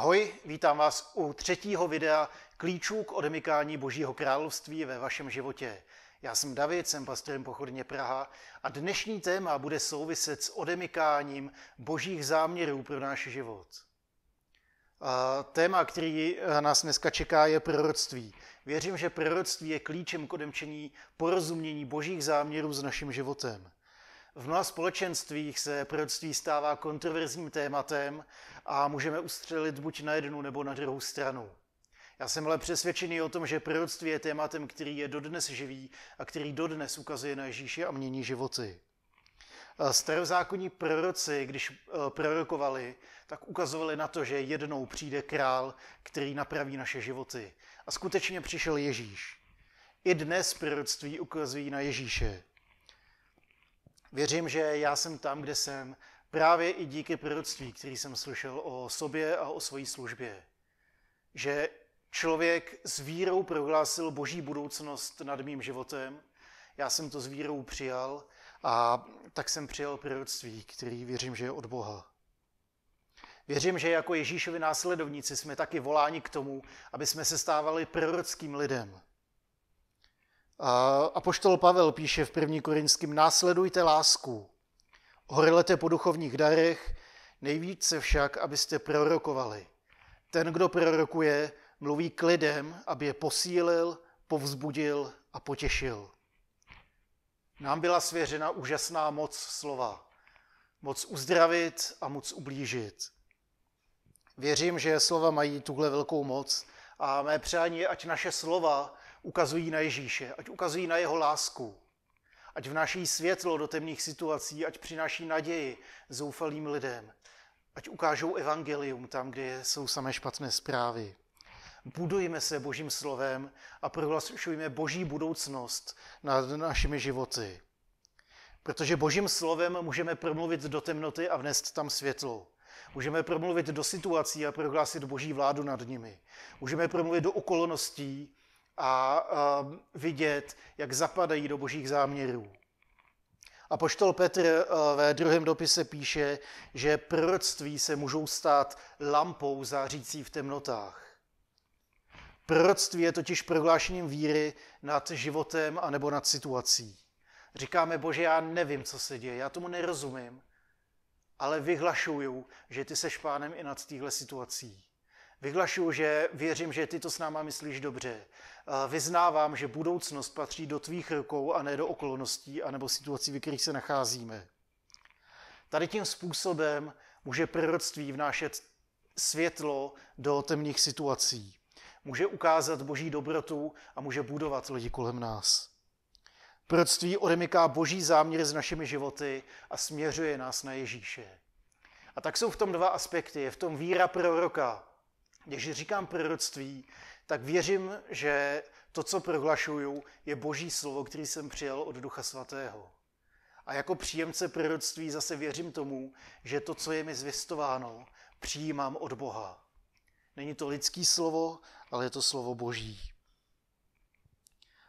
Ahoj, vítám vás u třetího videa Klíčů k odemykání Božího království ve vašem životě. Já jsem David, jsem pastorem Pochodně Praha a dnešní téma bude souviset s odemykáním Božích záměrů pro náš život. Téma, který nás dneska čeká, je proroctví. Věřím, že proroctví je klíčem k odemčení porozumění Božích záměrů s naším životem. V mnoha společenstvích se proroctví stává kontroverzním tématem a můžeme ustřelit buď na jednu nebo na druhou stranu. Já jsem ale přesvědčený o tom, že proroctví je tématem, který je dodnes živý a který dodnes ukazuje na Ježíše a mění životy. Eh, starozákonní proroci, když eh, prorokovali, tak ukazovali na to, že jednou přijde král, který napraví naše životy. A skutečně přišel Ježíš. I dnes proroctví ukazují na Ježíše. Věřím, že já jsem tam, kde jsem, právě i díky proroctví, který jsem slyšel o sobě a o své službě. Že člověk s vírou prohlásil boží budoucnost nad mým životem, já jsem to s vírou přijal a tak jsem přijal proroctví, který věřím, že je od Boha. Věřím, že jako Ježíšovi následovníci jsme taky voláni k tomu, aby jsme se stávali prorockým lidem. A poštol Pavel píše v 1. Korinském, následujte lásku, horlete po duchovních darech, nejvíce však, abyste prorokovali. Ten, kdo prorokuje, mluví k lidem, aby je posílil, povzbudil a potěšil. Nám byla svěřena úžasná moc slova, moc uzdravit a moc ublížit. Věřím, že slova mají tuhle velkou moc a mé přání je, ať naše slova ukazují na Ježíše, ať ukazují na jeho lásku, ať vnáší světlo do temných situací, ať přináší naději zoufalým lidem, ať ukážou evangelium tam, kde jsou samé špatné zprávy. Budujme se božím slovem a prohlašujme boží budoucnost nad našimi životy. Protože božím slovem můžeme promluvit do temnoty a vnést tam světlo. Můžeme promluvit do situací a prohlásit boží vládu nad nimi. Můžeme promluvit do okolností a ehm, vidět, jak zapadají do božích záměrů. A poštol Petr eh, ve druhém dopise píše, že proroctví se můžou stát lampou zářící v temnotách. Proroctví je totiž prohlášením víry nad životem a nebo nad situací. Říkáme, bože, já nevím, co se děje, já tomu nerozumím, ale vyhlašuju, že ty seš pánem i nad týhle situací. Vyhlašuju, že věřím, že ty to s náma myslíš dobře. Vyznávám, že budoucnost patří do tvých rukou a ne do okolností a nebo situací, v kterých se nacházíme. Tady tím způsobem může proroctví vnášet světlo do temných situací. Může ukázat boží dobrotu a může budovat lidi kolem nás. Proroctví odemyká boží záměr s našimi životy a směřuje nás na Ježíše. A tak jsou v tom dva aspekty. Je v tom víra proroka, když říkám proroctví, tak věřím, že to, co prohlašuju, je boží slovo, který jsem přijal od Ducha Svatého. A jako příjemce proroctví zase věřím tomu, že to, co je mi zvěstováno, přijímám od Boha. Není to lidský slovo, ale je to slovo boží.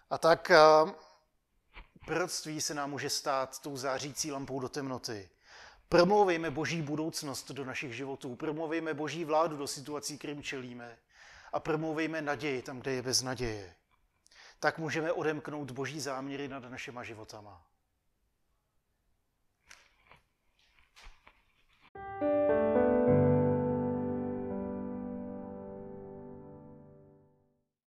A tak eh, proroctví se nám může stát tou zářící lampou do temnoty, Promlouvejme boží budoucnost do našich životů, promlouvejme boží vládu do situací, kterým čelíme a promlouvejme naději tam, kde je bez naděje. Tak můžeme odemknout boží záměry nad našima životama.